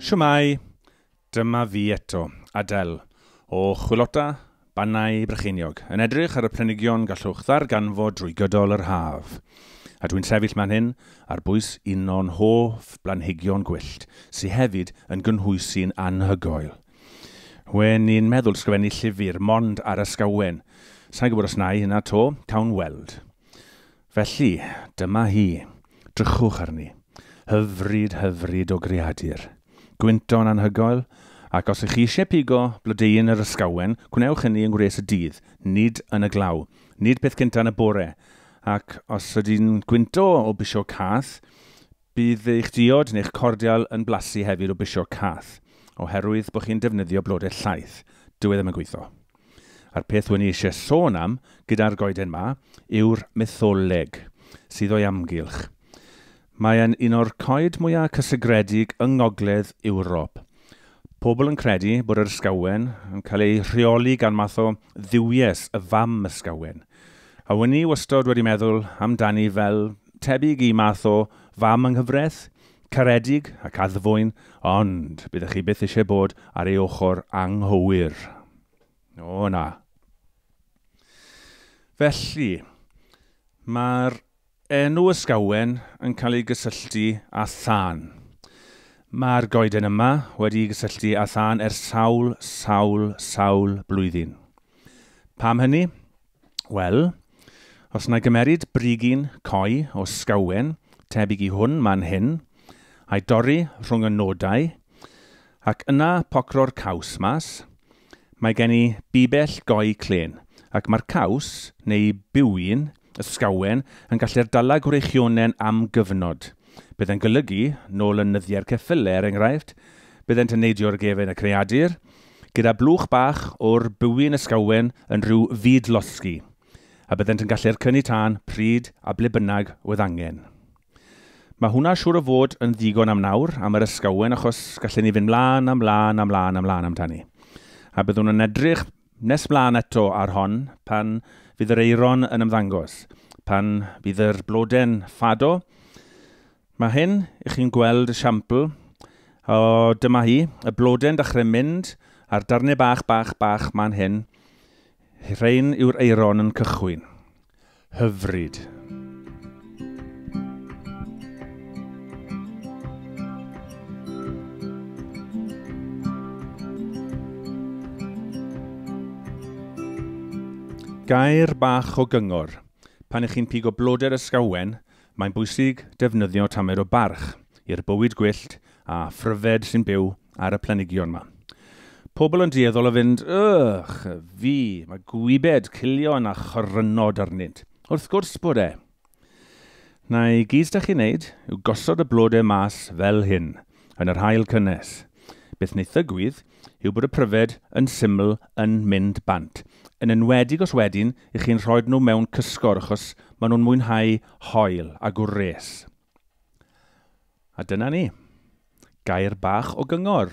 Siwmai, dyma fi eto, Adel, o chwilota bannau brycheiniog, yn edrych ar y planigion gallwch ddarganfod drwy gydol yr haf. A dwi'n sefyll ma'n hyn ar bwys un o'n hoff blanhigion gwyllt, sy'n hefyd yn gynhwysu'n anhygoel. Wen ni'n meddwl sgrifennu llyfr mond ar ysgawen, sa'n gwybod os na i hynna to, cawn weld. Felly, dyma hi, drychwch arni, hyfryd hyfryd o greadur – gwynto'n anhygoel, ac os ych chi eisiau pigo blodeuyn yr ysgawen, gwnewch hynny yn gwres y dydd, nid yn y glaw, nid peth cyntaf yn y bore. Ac os ydy'n gwynto o bisio cath, bydd eich diod neu'ch cordial yn blasu hefyd o bisio cath, oherwydd bod chi'n defnyddio blodau llaith, Dwi e ddim yn gweithio. A'r peth wedi eisiau sôn am gyda'r goeden yma yw'r metholeg sydd o'i amgylch. Mae e'n un o'r coed mwyaf cysegredig yng ngogledd Ewrop. Pobl yn credu bod yr ysgawen yn cael ei rheoli gan math o ddiwies y fam ysgawen. A wyn ni wastod wedi meddwl amdani fel tebyg i math o fam yng nghyfraith, caredig ac addfwyn, ond byddwch chi byth eisiau bod ar ei ochr anghywir. O na. Felly, mae'r enw ysgawen yn cael ei gysylltu â thân. Mae'r goeden yma wedi gysylltu â thân ers sawl, sawl, sawl blwyddyn. Pam hynny? Wel, os yna gymeryd brigyn coi o sgawen, tebyg i hwn ma'n hyn, a'i dorri rhwng y nodau, ac yna pocro'r caws mas, mae gen i bibell goi clen, ac mae'r caws, neu bywyn, ysgawen yn gallu'r dala gwreichionen am gyfnod. Byddai'n golygu, nôl yn nyddiau'r ceffylau er enghraifft, byddai'n tyneidio'r gefen y creadur, gyda blwch bach o'r bywyn ysgawen yn rhyw fyd losgi, a byddai'n gallu'r cynnu tân pryd a ble bynnag oedd angen. Mae hwnna siŵr o fod yn ddigon am nawr am yr ysgawen achos gallen ni fynd mlaen am mlaen am mlaen am mlaen amdani. A byddwn yn edrych nes mlaen eto ar hon pan fydd yr eiron yn ymddangos. Pan bydd yr bloden ffado, mae hyn i chi'n gweld siampl, o dyma hi, y bloden dechrau mynd a'r darnau bach, bach, bach ma'n hyn. Rhein yw'r eiron yn cychwyn. Hyfryd. Gair bach o gyngor. Pan ych chi'n pigo bloder ysgawen, mae'n bwysig defnyddio tamer o barch i'r bywyd gwyllt a phryfed sy'n byw ar y planigion yma. Pobl yn dieddol o fynd, ych, fi, mae gwybed, cilion a chorynod arnynt. Wrth gwrs bod e. Na i gysd chi'n neud yw gosod y blodau mas fel hyn yn yr hail cynnes – Beth wneud ddigwydd yw bod y pryfed yn syml yn mynd bant. Yn enwedig os wedyn, ych chi'n rhoi nhw mewn cysgor achos maen nhw'n mwynhau hoel a gwres. A dyna ni. Gair bach o gyngor.